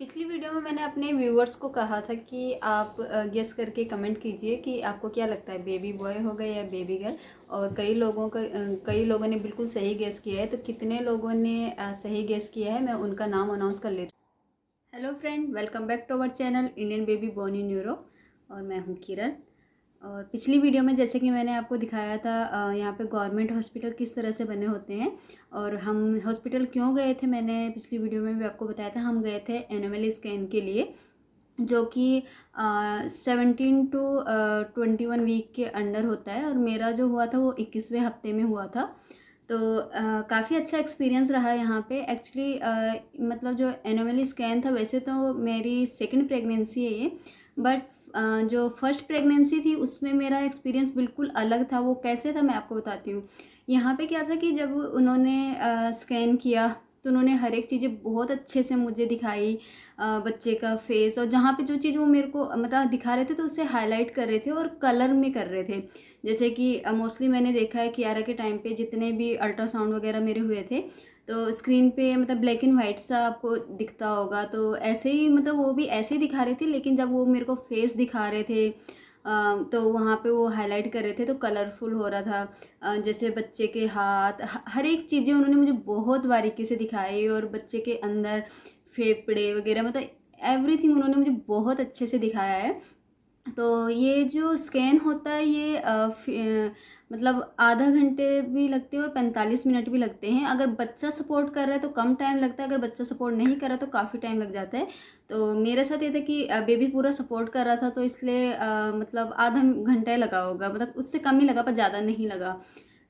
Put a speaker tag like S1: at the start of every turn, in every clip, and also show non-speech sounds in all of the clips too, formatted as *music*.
S1: पिछली वीडियो में मैंने अपने व्यूवर्स को कहा था कि आप गेस करके कमेंट कीजिए कि आपको क्या लगता है बेबी बॉय होगा या बेबी गर्ल और कई लोगों का कई लोगों ने बिल्कुल सही गेस किया है तो कितने लोगों ने सही गेस किया है मैं उनका नाम अनाउंस कर लेती हूँ hello friend welcome back to our channel Indian baby born in Europe और मैं हूँ किरण और पिछली वीडियो में जैसे कि मैंने आपको दिखाया था यहाँ पे गवर्नमेंट हॉस्पिटल किस तरह से बने होते हैं और हम हॉस्पिटल क्यों गए थे मैंने पिछली वीडियो में भी आपको बताया था हम गए थे एनोमल स्कैन के लिए जो कि seventeen to twenty one week के अंडर होता है और मेरा जो हुआ था वो इक्कीसवें हफ्ते में हुआ था तो काफ़ी अच्छा एक्सपीरियंस रहा यहाँ पे एक्चुअली मतलब जो एनोमली स्कैन था वैसे तो मेरी सेकंड प्रेगनेंसी है ये बट जो फर्स्ट प्रेगनेंसी थी उसमें मेरा एक्सपीरियंस बिल्कुल अलग था वो कैसे था मैं आपको बताती हूँ यहाँ पे क्या था कि जब उन्होंने स्कैन किया तो उन्होंने हर एक चीज़ें बहुत अच्छे से मुझे दिखाई बच्चे का फेस और जहाँ पे जो चीज़ वो मेरे को मतलब दिखा रहे थे तो उसे हाईलाइट कर रहे थे और कलर में कर रहे थे जैसे कि मोस्टली मैंने देखा है कियारा के टाइम पे जितने भी अल्ट्रासाउंड वगैरह मेरे हुए थे तो स्क्रीन पे मतलब ब्लैक एंड वाइट सा आपको दिखता होगा तो ऐसे ही मतलब वो भी ऐसे ही दिखा रहे थे लेकिन जब वो मेरे को फेस दिखा रहे थे तो वहाँ पे वो हाईलाइट कर रहे थे तो कलरफुल हो रहा था जैसे बच्चे के हाथ हर एक चीज़ें उन्होंने मुझे बहुत बारीकी से दिखाई और बच्चे के अंदर फेफड़े वगैरह मतलब एवरीथिंग उन्होंने मुझे बहुत अच्छे से दिखाया है तो ये जो स्कैन होता है ये आ, मतलब आधा घंटे भी लगते हैं और पैंतालीस मिनट भी लगते हैं अगर बच्चा सपोर्ट कर रहा है तो कम टाइम लगता है अगर बच्चा सपोर्ट नहीं कर रहा तो काफ़ी टाइम लग जाता है तो मेरे साथ ये था कि बेबी पूरा सपोर्ट कर रहा था तो इसलिए मतलब आधा घंटा ही लगा होगा मतलब उससे कम ही लगा पर ज़्यादा नहीं लगा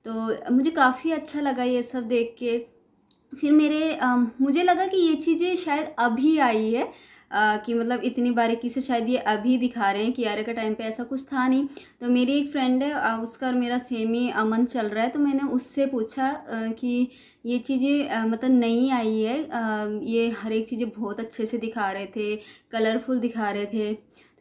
S1: तो मुझे काफ़ी अच्छा लगा ये सब देख के फिर मेरे आ, मुझे लगा कि ये चीज़ें शायद अभी आई है आ, कि मतलब इतनी बारीकी से शायद ये अभी दिखा रहे हैं कि यार के टाइम पे ऐसा कुछ था नहीं तो मेरी एक फ्रेंड है आ, उसका और मेरा सेम ही अमन चल रहा है तो मैंने उससे पूछा आ, कि ये चीज़ें मतलब नई आई है आ, ये हर एक चीज़ें बहुत अच्छे से दिखा रहे थे कलरफुल दिखा रहे थे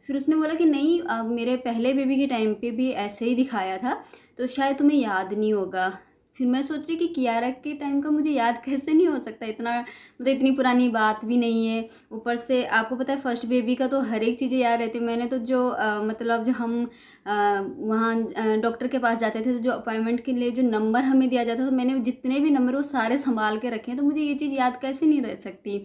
S1: फिर उसने बोला कि नहीं आ, मेरे पहले बेबी के टाइम पर भी ऐसे ही दिखाया था तो शायद तुम्हें याद नहीं होगा फिर मैं सोच रही कि कियारा के टाइम का मुझे याद *laughs* कैसे नहीं हो सकता इतना मतलब इतनी पुरानी बात भी नहीं है ऊपर से आपको पता है फर्स्ट बेबी का तो हर एक चीज़ें याद रहती मैंने तो जो आ, मतलब जो हम वहाँ डॉक्टर के पास जाते थे तो जो अपॉइंटमेंट के लिए जो नंबर हमें दिया जाता था तो मैंने जितने भी नंबर वो सारे संभाल के रखे हैं तो मुझे ये चीज़ याद कैसे नहीं रह सकती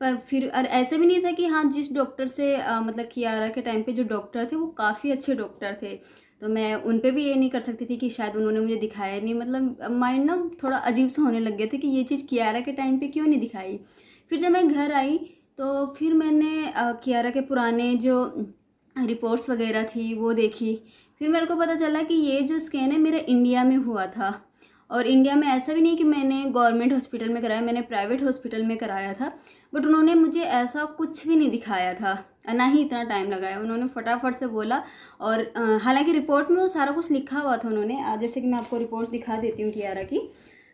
S1: पर फिर और ऐसे भी नहीं था कि हाँ जिस डॉक्टर से आ, मतलब कियारा के टाइम पे जो डॉक्टर थे वो काफ़ी अच्छे डॉक्टर थे तो मैं उन पर भी ये नहीं कर सकती थी कि शायद उन्होंने मुझे दिखाया नहीं मतलब माइंड ना थोड़ा अजीब सा होने लग गया था कि ये चीज़ कियारा के टाइम पर क्यों नहीं दिखाई फिर जब मैं घर आई तो फिर मैंने कियारा के पुराने जो रिपोर्ट्स वगैरह थी वो देखी फिर मेरे को पता चला कि ये जो स्कैन है मेरा इंडिया में हुआ था और इंडिया में ऐसा भी नहीं कि मैंने गवर्नमेंट हॉस्पिटल में कराया मैंने प्राइवेट हॉस्पिटल में कराया था बट उन्होंने मुझे ऐसा कुछ भी नहीं दिखाया था ना ही इतना टाइम लगाया उन्होंने फटाफट से बोला और हालांकि रिपोर्ट में वो सारा कुछ लिखा हुआ था उन्होंने जैसे कि मैं आपको रिपोर्ट्स दिखा देती हूँ कियारा की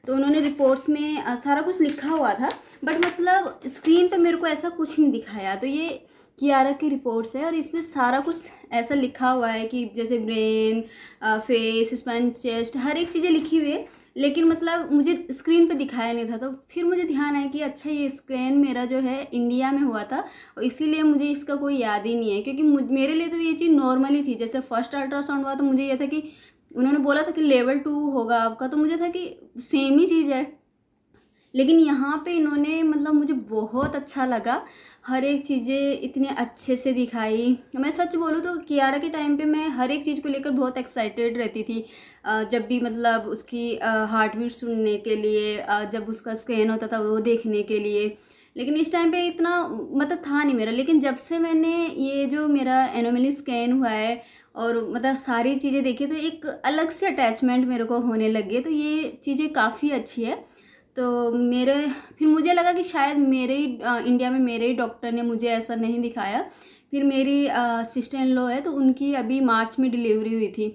S1: तो उन्होंने रिपोर्ट्स में सारा कुछ लिखा हुआ था बट मतलब स्क्रीन पर मेरे को ऐसा कुछ नहीं दिखाया तो ये कियारा की रिपोर्ट्स है और इसमें सारा कुछ ऐसा लिखा हुआ है कि जैसे ब्रेन फेस स्पंज चेस्ट हर एक चीज़ें लिखी हुई है लेकिन मतलब मुझे स्क्रीन पे दिखाया नहीं था तो फिर मुझे ध्यान आया कि अच्छा ये स्क्रीन मेरा जो है इंडिया में हुआ था और इसीलिए मुझे इसका कोई याद ही नहीं है क्योंकि मेरे लिए तो ये चीज़ नॉर्मली थी जैसे फर्स्ट अल्ट्रासाउंड हुआ तो मुझे ये था कि उन्होंने बोला था कि लेवल टू होगा आपका तो मुझे था कि सेम ही चीज़ है लेकिन यहाँ पर इन्होंने मतलब मुझे बहुत अच्छा लगा हर एक चीज़ें इतने अच्छे से दिखाई मैं सच बोलूँ तो कियारा के टाइम पे मैं हर एक चीज़ को लेकर बहुत एक्साइटेड रहती थी जब भी मतलब उसकी हार्ट बीट सुनने के लिए जब उसका स्कैन होता था वो देखने के लिए लेकिन इस टाइम पे इतना मतलब था नहीं मेरा लेकिन जब से मैंने ये जो मेरा एनोमली स्कैन हुआ है और मतलब सारी चीज़ें देखी तो एक अलग से अटैचमेंट मेरे को होने लगी है तो ये चीज़ें काफ़ी अच्छी है तो मेरे फिर मुझे लगा कि शायद मेरे ही इंडिया में मेरे ही डॉक्टर ने मुझे ऐसा नहीं दिखाया फिर मेरी सिस्टर इन लॉ है तो उनकी अभी मार्च में डिलीवरी हुई थी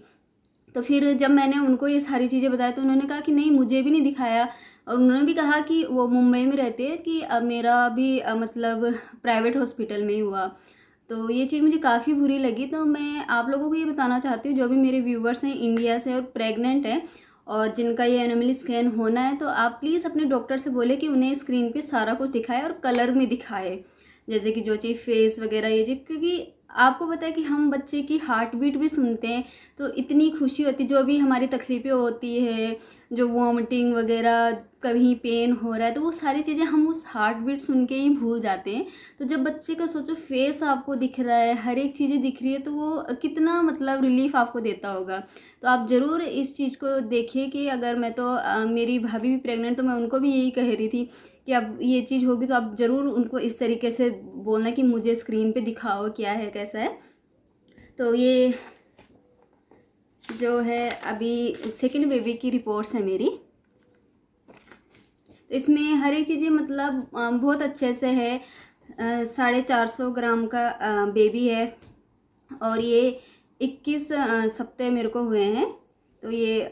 S1: तो फिर जब मैंने उनको ये सारी चीज़ें बताई तो उन्होंने कहा कि नहीं मुझे भी नहीं दिखाया और उन्होंने भी कहा कि वो मुंबई में रहते हैं कि मेरा भी मतलब प्राइवेट हॉस्पिटल में ही हुआ तो ये चीज़ मुझे काफ़ी बुरी लगी तो मैं आप लोगों को ये बताना चाहती हूँ जो भी मेरे व्यूवर्स हैं इंडिया से और प्रेग्नेंट हैं और जिनका ये एनोमली स्कैन होना है तो आप प्लीज़ अपने डॉक्टर से बोले कि उन्हें स्क्रीन पे सारा कुछ दिखाए और कलर में दिखाए जैसे कि जो चीज़ फेस वगैरह ये चीज़ क्योंकि आपको पता है कि हम बच्चे की हार्ट बीट भी सुनते हैं तो इतनी खुशी होती जो भी हमारी तकलीफ़ें होती है जो वॉमिटिंग वगैरह कभी पेन हो रहा है तो वो सारी चीज़ें हम उस हार्ट बीट सुन के ही भूल जाते हैं तो जब बच्चे का सोचो फेस आपको दिख रहा है हर एक चीज़ें दिख रही है तो वो कितना मतलब रिलीफ आपको देता होगा तो आप ज़रूर इस चीज़ को देखिए कि अगर मैं तो आ, मेरी भाभी भी प्रेगनेंट तो मैं उनको भी यही कह रही थी कि अब ये चीज़ होगी तो आप ज़रूर उनको इस तरीके से बोलना कि मुझे स्क्रीन पर दिखाओ क्या है कैसा है तो ये जो है अभी सेकेंड बेबी की रिपोर्ट्स है मेरी तो इसमें हर एक चीज़ें मतलब बहुत अच्छे से है साढ़े चार सौ ग्राम का बेबी है और ये इक्कीस सप्ते मेरे को हुए हैं तो ये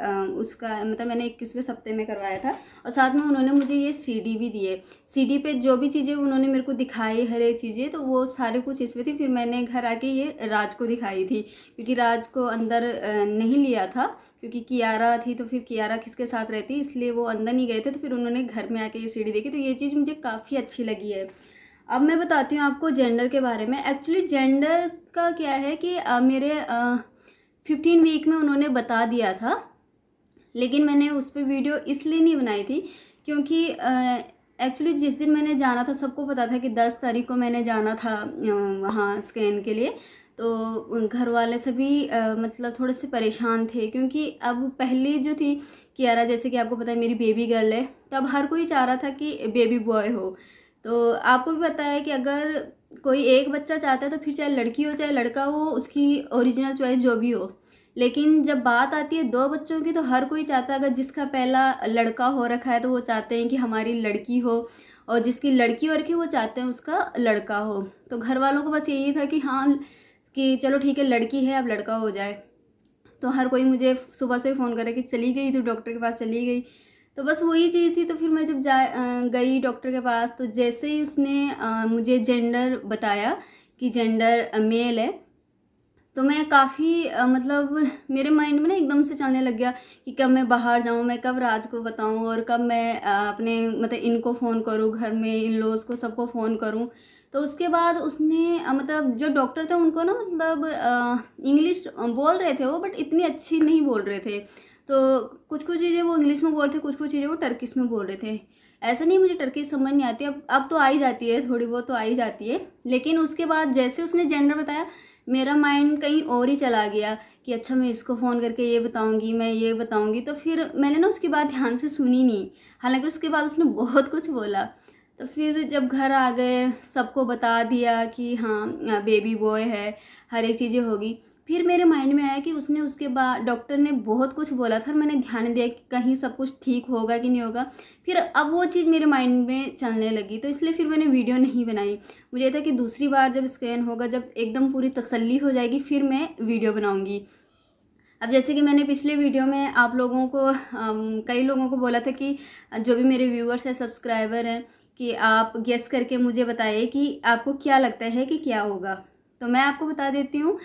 S1: उसका मतलब मैंने इक्कीसवें सप्ते में करवाया था और साथ में उन्होंने मुझे ये सीडी भी दिए सीडी पे जो भी चीज़ें उन्होंने मेरे को दिखाई हर एक चीज़ें तो वो सारे कुछ इसमें थी फिर मैंने घर आके ये राज को दिखाई थी क्योंकि राज को अंदर नहीं लिया था क्योंकि कियारा थी तो फिर कियारा किसके साथ रहती इसलिए वो अंदर नहीं गए थे तो फिर उन्होंने घर में आके ये सीढ़ी देखी तो ये चीज़ मुझे काफ़ी अच्छी लगी है अब मैं बताती हूँ आपको जेंडर के बारे में एक्चुअली जेंडर का क्या है कि आ, मेरे फिफ्टीन वीक में उन्होंने बता दिया था लेकिन मैंने उस पर वीडियो इसलिए नहीं बनाई थी क्योंकि एक्चुअली जिस दिन मैंने जाना था सबको पता था कि दस तारीख को मैंने जाना था वहाँ स्कैन के लिए तो घर वाले सभी मतलब थोड़े से परेशान थे क्योंकि अब पहले जो थी कियारा जैसे कि आपको पता है मेरी बेबी गर्ल है तब तो हर कोई चाह रहा था कि बेबी बॉय हो तो आपको भी पता है कि अगर कोई एक बच्चा चाहता है तो फिर चाहे लड़की हो चाहे लड़का हो उसकी ओरिजिनल चॉइस जो भी हो लेकिन जब बात आती है दो बच्चों की तो हर कोई चाहता है अगर जिसका पहला लड़का हो रखा है तो वो चाहते हैं कि हमारी लड़की हो और जिसकी लड़की हो रखी वो चाहते हैं उसका लड़का हो तो घर वालों को बस यही था कि हाँ कि चलो ठीक है लड़की है अब लड़का हो जाए तो हर कोई मुझे सुबह से फ़ोन करे कि चली गई तो डॉक्टर के पास चली गई तो बस वही चीज़ थी तो फिर मैं जब जा गई डॉक्टर के पास तो जैसे ही उसने आ, मुझे जेंडर बताया कि जेंडर मेल है तो मैं काफ़ी मतलब मेरे माइंड में ना एकदम से चलने लग गया कि कब मैं बाहर जाऊँ मैं कब राज को बताऊँ और कब मैं अपने मतलब इनको फ़ोन करूँ घर में इन लोज को सबको फ़ोन करूँ तो उसके बाद उसने मतलब जो डॉक्टर थे उनको ना मतलब इंग्लिश बोल रहे थे वो बट इतनी अच्छी नहीं बोल रहे थे तो कुछ कुछ चीज़ें वो इंग्लिश में बोल रहे थे कुछ कुछ चीज़ें वो टर्किश में बोल रहे थे ऐसा नहीं मुझे टर्किश समझ नहीं आती अब अब तो आई जाती है थोड़ी बहुत तो आई जाती है लेकिन उसके बाद जैसे उसने जेंडर बताया मेरा माइंड कहीं और ही चला गया कि अच्छा मैं इसको फ़ोन करके ये बताऊंगी मैं ये बताऊंगी तो फिर मैंने ना उसकी बात ध्यान से सुनी नहीं हालांकि उसके बाद उसने बहुत कुछ बोला तो फिर जब घर आ गए सबको बता दिया कि हाँ बेबी बॉय है हर एक चीज़ें होगी फिर मेरे माइंड में आया कि उसने उसके बाद डॉक्टर ने बहुत कुछ बोला था मैंने ध्यान दिया कि कहीं सब कुछ ठीक होगा कि नहीं होगा फिर अब वो चीज़ मेरे माइंड में चलने लगी तो इसलिए फिर मैंने वीडियो नहीं बनाई मुझे था कि दूसरी बार जब स्कैन होगा जब एकदम पूरी तसल्ली हो जाएगी फिर मैं वीडियो बनाऊँगी अब जैसे कि मैंने पिछले वीडियो में आप लोगों को कई लोगों को बोला था कि जो भी मेरे व्यूअर्स हैं सब्सक्राइबर हैं कि आप गेस करके मुझे बताइए कि आपको क्या लगता है कि क्या होगा तो मैं आपको बता देती हूँ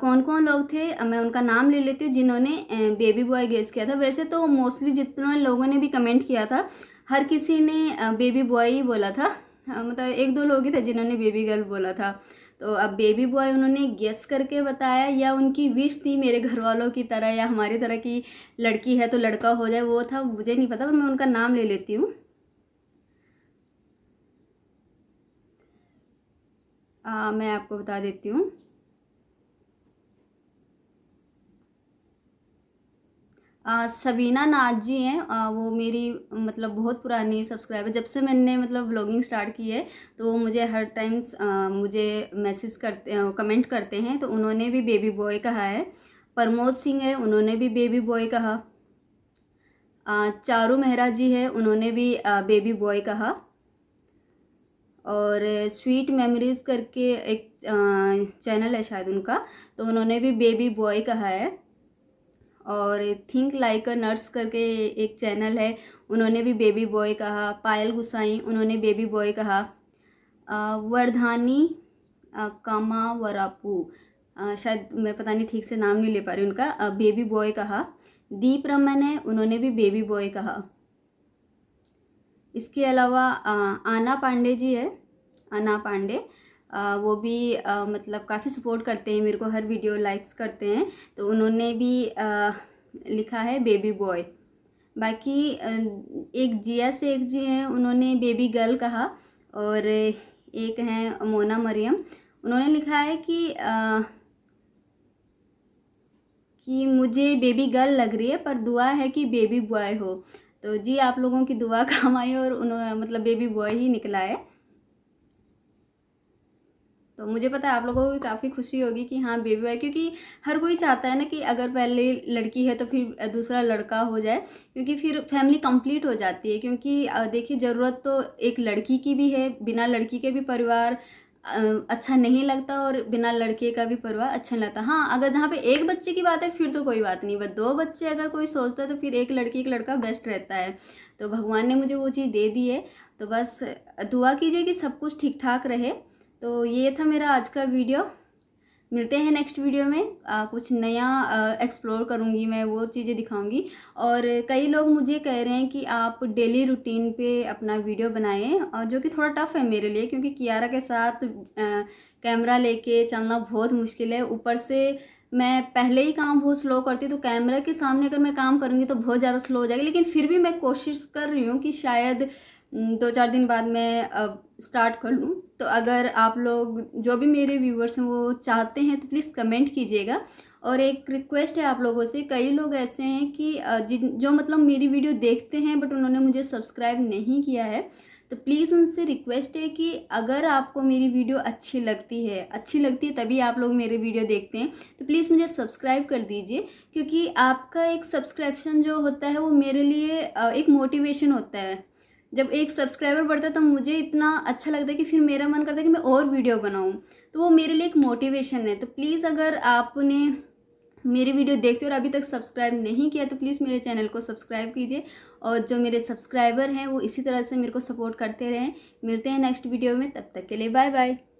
S1: कौन कौन लोग थे मैं उनका नाम ले लेती हूँ जिन्होंने बेबी बॉय गेस किया था वैसे तो मोस्टली जितने लोगों ने भी कमेंट किया था हर किसी ने बेबी बॉय ही बोला था मतलब एक दो लोग ही थे जिन्होंने बेबी गर्ल बोला था तो अब बेबी बॉय उन्होंने गेस करके बताया या उनकी विश थी मेरे घर वालों की तरह या हमारी तरह की लड़की है तो लड़का हो जाए वो था मुझे नहीं पता पर मैं उनका नाम ले लेती हूँ आ, मैं आपको बता देती हूँ सबीना नाथ जी हैं वो मेरी मतलब बहुत पुरानी सब्सक्राइबर जब से मैंने मतलब ब्लॉगिंग स्टार्ट की है तो वो मुझे हर टाइम मुझे मैसेज करते कमेंट करते हैं तो उन्होंने भी बेबी बॉय कहा है प्रमोद सिंह है उन्होंने भी बेबी बॉय कहा चारू मेहरा जी है उन्होंने भी बेबी बॉय कहा और स्वीट मेमोरीज़ करके एक चैनल है शायद उनका तो उन्होंने भी बेबी बॉय कहा है और थिंक लाइक अ नर्स करके एक चैनल है उन्होंने भी बेबी बॉय कहा पायल गुसाई उन्होंने बेबी बॉय कहा वर्धानी वरापू शायद मैं पता नहीं ठीक से नाम नहीं ले पा रही उनका बेबी बॉय कहा दीप रमन है उन्होंने भी बेबी बॉय कहा इसके अलावा आना पांडे जी है आना पांडे आ, वो भी आ, मतलब काफ़ी सपोर्ट करते हैं मेरे को हर वीडियो लाइक्स करते हैं तो उन्होंने भी आ, लिखा है बेबी बॉय बाकी एक जिया शेख जी हैं उन्होंने बेबी गर्ल कहा और एक हैं मोना मरियम उन्होंने लिखा है कि आ, कि मुझे बेबी गर्ल लग रही है पर दुआ है कि बेबी बॉय हो तो जी आप लोगों की दुआ *laughs* काम आई और उन्होंने मतलब बेबी बॉय ही निकला है तो मुझे पता है आप लोगों को भी काफ़ी खुशी होगी कि हाँ बेबी बॉय क्योंकि हर कोई चाहता है ना कि अगर पहले लड़की है तो फिर दूसरा लड़का हो जाए क्योंकि फिर फैमिली कंप्लीट हो जाती है क्योंकि देखिए ज़रूरत तो एक लड़की की भी है बिना लड़की के भी परिवार अच्छा नहीं लगता और बिना लड़के का भी परवाह अच्छा नहीं लगता हाँ अगर जहाँ पे एक बच्चे की बात है फिर तो कोई बात नहीं बट दो बच्चे अगर कोई सोचता है तो फिर एक लड़की एक लड़का बेस्ट रहता है तो भगवान ने मुझे वो चीज़ दे दी है तो बस दुआ कीजिए कि सब कुछ ठीक ठाक रहे तो ये था मेरा आज का वीडियो मिलते हैं नेक्स्ट वीडियो में आ, कुछ नया एक्सप्लोर करूँगी मैं वो चीज़ें दिखाऊँगी और कई लोग मुझे कह रहे हैं कि आप डेली रूटीन पे अपना वीडियो बनाएं और जो कि थोड़ा टफ है मेरे लिए क्योंकि कियारा के साथ आ, कैमरा लेके चलना बहुत मुश्किल है ऊपर से मैं पहले ही काम बहुत स्लो करती तो कैमरा के सामने अगर मैं काम करूँगी तो बहुत ज़्यादा स्लो हो जाएगी लेकिन फिर भी मैं कोशिश कर रही हूँ कि शायद दो चार दिन बाद मैं अब स्टार्ट कर लूँ तो अगर आप लोग जो भी मेरे व्यूवर्स हैं वो चाहते हैं तो प्लीज़ कमेंट कीजिएगा और एक रिक्वेस्ट है आप लोगों से कई लोग ऐसे हैं कि जिन जो मतलब मेरी वीडियो देखते हैं बट उन्होंने मुझे सब्सक्राइब नहीं किया है तो प्लीज़ उनसे रिक्वेस्ट है कि अगर आपको मेरी वीडियो अच्छी लगती है अच्छी लगती है तभी आप लोग मेरे वीडियो देखते हैं तो प्लीज़ मुझे सब्सक्राइब कर दीजिए क्योंकि आपका एक सब्सक्रिप्शन जो होता है वो मेरे लिए एक मोटिवेशन होता है जब एक सब्सक्राइबर बढ़ता है तो मुझे इतना अच्छा लगता है कि फिर मेरा मन करता है कि मैं और वीडियो बनाऊँ तो वो मेरे लिए एक मोटिवेशन है तो प्लीज़ अगर आपने मेरी वीडियो देखते और अभी तक सब्सक्राइब नहीं किया तो प्लीज़ मेरे चैनल को सब्सक्राइब कीजिए और जो मेरे सब्सक्राइबर हैं वो इसी तरह से मेरे को सपोर्ट करते रहें मिलते हैं नेक्स्ट वीडियो में तब तक के लिए बाय बाय